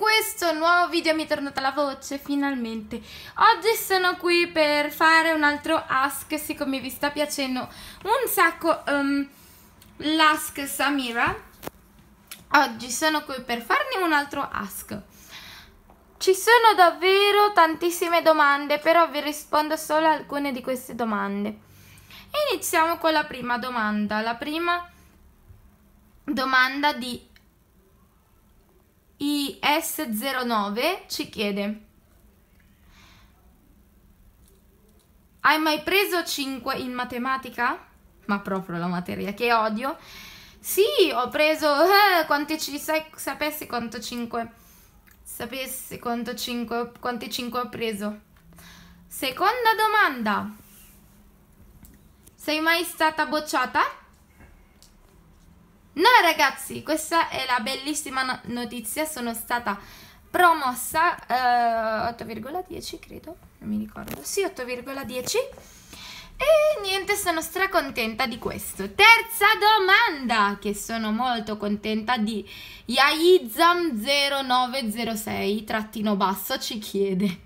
questo nuovo video mi è tornata la voce finalmente oggi sono qui per fare un altro ask siccome vi sta piacendo un sacco um, l'ask Samira oggi sono qui per farne un altro ask ci sono davvero tantissime domande però vi rispondo solo a alcune di queste domande iniziamo con la prima domanda la prima domanda di S09 ci chiede Hai mai preso 5 in matematica? Ma proprio la materia che odio. Sì, ho preso... Eh, quanti ci sai, sapessi quanto 5... Sapessi quanto 5... Quanti 5 ho preso. Seconda domanda. Sei mai stata bocciata? ragazzi, questa è la bellissima notizia, sono stata promossa eh, 8,10 credo, non mi ricordo, sì 8,10 e niente, sono stracontenta di questo. Terza domanda, che sono molto contenta di Yaizam0906-basso ci chiede.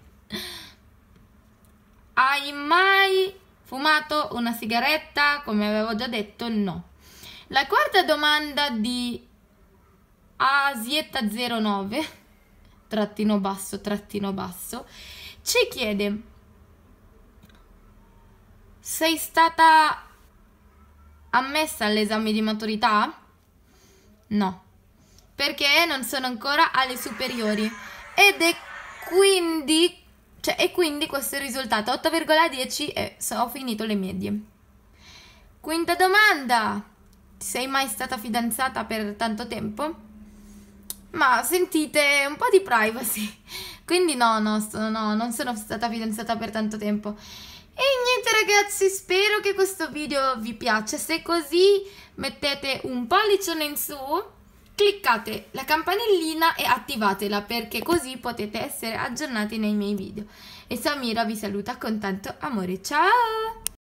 Hai mai fumato una sigaretta? Come avevo già detto, no. La quarta domanda di Asietta09, trattino basso, trattino basso, ci chiede Sei stata ammessa all'esame di maturità? No, perché non sono ancora alle superiori ed è quindi, cioè, e quindi questo è il risultato, 8,10 e so, ho finito le medie. Quinta domanda sei mai stata fidanzata per tanto tempo? Ma sentite, un po' di privacy. Quindi no, no, sono, no, non sono stata fidanzata per tanto tempo. E niente ragazzi, spero che questo video vi piaccia. Se così mettete un pollice in su, cliccate la campanellina e attivatela perché così potete essere aggiornati nei miei video. E Samira vi saluta con tanto amore. Ciao!